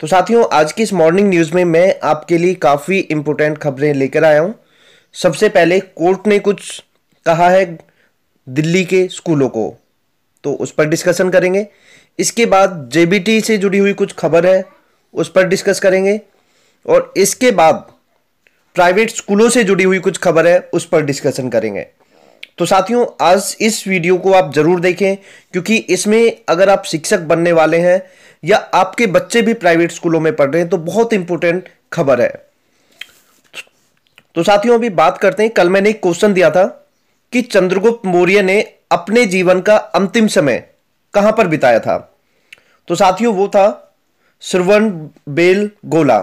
तो साथियों आज की इस मॉर्निंग न्यूज़ में मैं आपके लिए काफ़ी इम्पोर्टेंट खबरें लेकर आया हूँ सबसे पहले कोर्ट ने कुछ कहा है दिल्ली के स्कूलों को तो उस पर डिस्कशन करेंगे इसके बाद जेबीटी से जुड़ी हुई कुछ खबर है उस पर डिस्कस करेंगे और इसके बाद प्राइवेट स्कूलों से जुड़ी हुई कुछ खबर है उस पर डिस्कशन करेंगे तो साथियों आज इस वीडियो को आप ज़रूर देखें क्योंकि इसमें अगर आप शिक्षक बनने वाले हैं या आपके बच्चे भी प्राइवेट स्कूलों में पढ़ रहे हैं तो बहुत इंपॉर्टेंट खबर है तो साथियों अभी बात करते हैं कल मैंने एक क्वेश्चन दिया था कि चंद्रगुप्त मौर्य ने अपने जीवन का अंतिम समय कहां पर बिताया था तो साथियों वो था श्रवण बेल गोला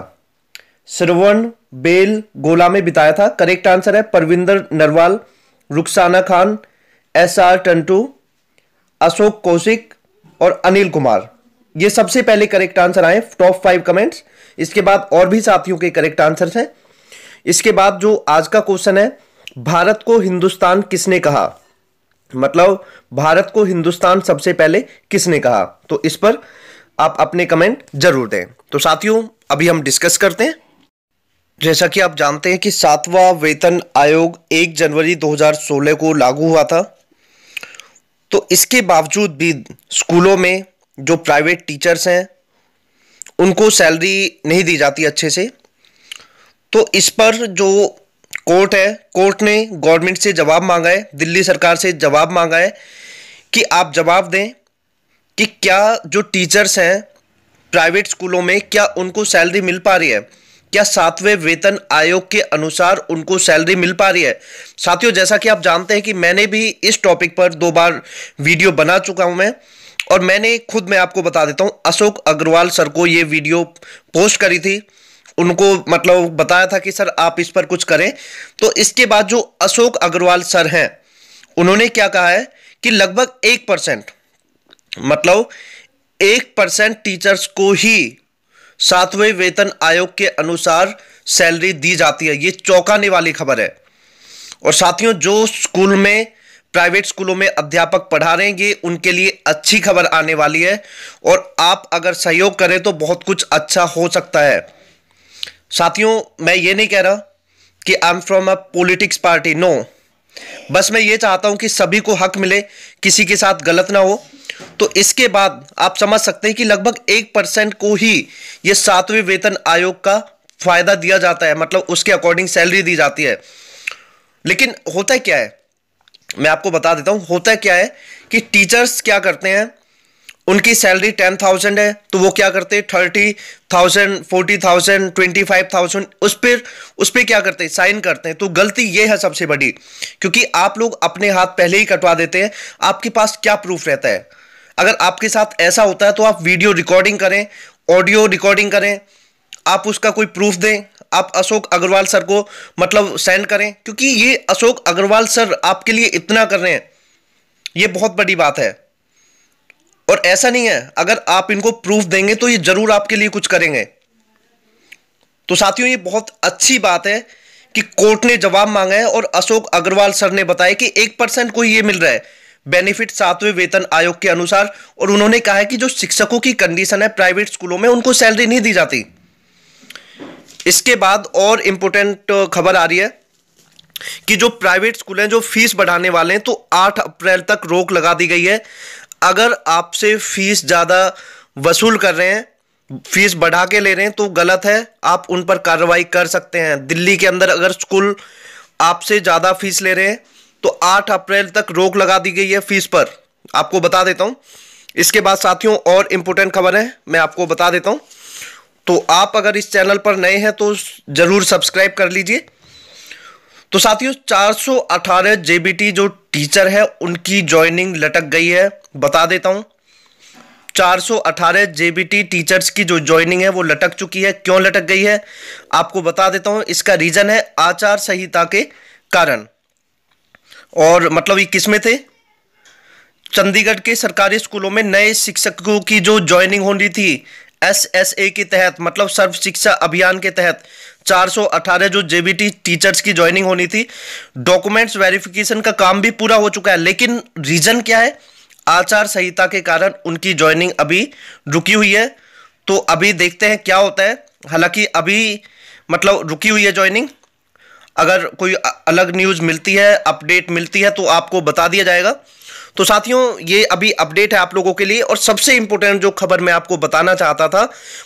श्रवण बेल गोला में बिताया था करेक्ट आंसर है परविंदर नरवाल रुखसाना खान एस आर टंटू अशोक कौशिक और अनिल कुमार ये सबसे पहले करेक्ट आंसर आए टॉप फाइव कमेंट्स इसके बाद और भी साथियों के करेक्ट आंसर हैं इसके बाद जो आज का क्वेश्चन है भारत को हिंदुस्तान किसने कहा मतलब भारत को हिंदुस्तान सबसे पहले किसने कहा तो इस पर आप अपने कमेंट जरूर दें तो साथियों अभी हम डिस्कस करते हैं जैसा कि आप जानते हैं कि सातवां वेतन आयोग 1 जनवरी 2016 को लागू हुआ था तो इसके बावजूद भी स्कूलों में जो प्राइवेट टीचर्स हैं उनको सैलरी नहीं दी जाती अच्छे से तो इस पर जो कोर्ट है कोर्ट ने गवर्नमेंट से जवाब मांगा है दिल्ली सरकार से जवाब मांगा है कि आप जवाब दें कि क्या जो टीचर्स हैं प्राइवेट स्कूलों में क्या उनको सैलरी मिल पा रही है क्या सातवें वेतन आयोग के अनुसार उनको सैलरी मिल पा रही है साथियों जैसा कि आप जानते हैं कि मैंने भी इस टॉपिक पर दो बार वीडियो बना चुका हूं मैं और मैंने खुद मैं आपको बता देता हूं अशोक अग्रवाल सर को ये वीडियो पोस्ट करी थी उनको मतलब बताया था कि सर आप इस पर कुछ करें तो इसके बाद जो अशोक अग्रवाल सर हैं उन्होंने क्या कहा है कि लगभग एक परसेंट मतलब एक परसेंट टीचर्स को ही सातवें वेतन आयोग के अनुसार सैलरी दी जाती है ये चौंकाने वाली खबर है और साथियों जो स्कूल में प्राइवेट स्कूलों में अध्यापक पढ़ा रहे हैं ये उनके लिए अच्छी खबर आने वाली है और आप अगर सहयोग करें तो बहुत कुछ अच्छा हो सकता है साथियों मैं ये नहीं कह रहा कि I am from a politics party no बस मैं ये चाहता हूं कि सभी को हक मिले किसी के साथ गलत ना हो तो इसके बाद आप समझ सकते हैं कि लगभग एक परसेंट को ही ये सातवें वेतन आयोग का फायदा दिया जाता है मतलब उसके अकॉर्डिंग सैलरी दी जाती है लेकिन होता है क्या है मैं आपको बता देता हूं होता है क्या है कि टीचर्स क्या करते हैं उनकी सैलरी टेन थाउजेंड है तो वो क्या करते हैं thirty thousand forty thousand twenty five thousand उस पर उस पर क्या करते हैं साइन करते हैं तो गलती ये है सबसे बड़ी क्योंकि आप लोग अपने हाथ पहले ही कटवा देते हैं आपके पास क्या प्रूफ रहता है अगर आपके साथ ऐसा होता है तो आप वीडियो रिकॉर्डिंग करें ऑडियो रिकॉर्डिंग करें आप उसका कोई प्रूफ दें आप अशोक अग्रवाल सर को मतलब सेंड करें क्योंकि ये अशोक अग्रवाल सर आपके लिए इतना कर रहे हैं ये बहुत बड़ी बात है और ऐसा नहीं है अगर आप इनको प्रूफ देंगे तो ये ज़रूर आपके लिए कुछ करेंगे तो साथियों ये बहुत अच्छी बात है कि कोर्ट ने जवाब मांगा है और अशोक अग्रवाल सर ने बताया कि एक परसेंट को ये मिल रहा है बेनिफिट सातवें वेतन आयोग के अनुसार और उन्होंने कहा है कि जो शिक्षकों की कंडीशन है प्राइवेट स्कूलों में उनको सैलरी नहीं दी जाती इसके बाद और इम्पोर्टेंट खबर आ रही है कि जो प्राइवेट स्कूल हैं जो फीस बढ़ाने वाले हैं तो 8 अप्रैल तक रोक लगा दी गई है अगर आपसे फीस ज़्यादा वसूल कर रहे हैं फीस बढ़ा के ले रहे हैं तो गलत है आप उन पर कार्रवाई कर सकते हैं दिल्ली के अंदर अगर स्कूल आपसे ज़्यादा फीस ले रहे हैं तो 8 अप्रैल तक रोक लगा दी गई है फीस पर आपको बता देता हूं इसके बाद साथियों और इंपोर्टेंट खबर है मैं आपको बता देता हूं तो आप अगर इस चैनल पर नए हैं तो ज़रूर सब्सक्राइब कर लीजिए तो साथियों 418 जेबीटी जो टीचर है उनकी ज्वाइनिंग लटक गई है बता देता हूं 418 जेबीटी टीचर्स की जो ज्वाइनिंग है वो लटक चुकी है क्यों लटक गई है आपको बता देता हूं इसका रीज़न है आचार संहिता के कारण और मतलब ये किस में थे चंडीगढ़ के सरकारी स्कूलों में नए शिक्षकों की जो ज्वाइनिंग होनी थी एस एस ए के तहत मतलब सर्व शिक्षा अभियान के तहत 418 जो जेबीटी टीचर्स की ज्वाइनिंग होनी थी डॉक्यूमेंट्स वेरिफिकेशन का काम भी पूरा हो चुका है लेकिन रीजन क्या है आचार संहिता के कारण उनकी ज्वाइनिंग अभी रुकी हुई है तो अभी देखते हैं क्या होता है हालांकि अभी मतलब रुकी हुई है ज्वाइनिंग अगर कोई अलग न्यूज़ मिलती है अपडेट मिलती है तो आपको बता दिया जाएगा तो साथियों ये अभी अपडेट है आप लोगों के लिए और सबसे इम्पोर्टेंट जो खबर मैं आपको बताना चाहता था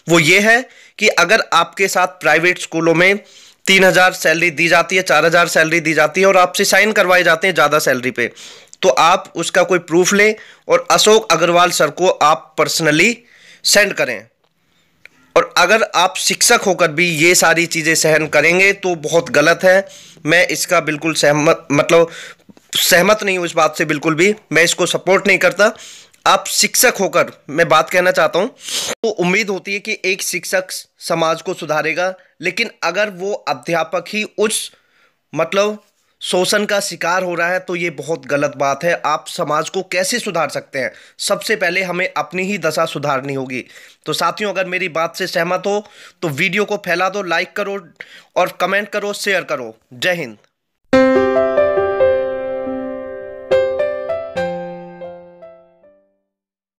वो ये है कि अगर आपके साथ प्राइवेट स्कूलों में तीन हज़ार सैलरी दी जाती है चार हज़ार सैलरी दी जाती है और आपसे साइन करवाए जाते हैं ज़्यादा सैलरी पे तो आप उसका कोई प्रूफ लें और अशोक अग्रवाल सर को आप पर्सनली सेंड करें और अगर आप शिक्षक होकर भी ये सारी चीज़ें सहन करेंगे तो बहुत गलत है मैं इसका बिल्कुल सहमत मतलब सहमत नहीं हूँ इस बात से बिल्कुल भी मैं इसको सपोर्ट नहीं करता आप शिक्षक होकर मैं बात कहना चाहता हूँ तो उम्मीद होती है कि एक शिक्षक समाज को सुधारेगा लेकिन अगर वो अध्यापक ही उस मतलब शोषण का शिकार हो रहा है तो ये बहुत गलत बात है आप समाज को कैसे सुधार सकते हैं सबसे पहले हमें अपनी ही दशा सुधारनी होगी तो साथियों अगर मेरी बात से सहमत हो तो वीडियो को फैला दो लाइक करो और कमेंट करो शेयर करो जय हिंद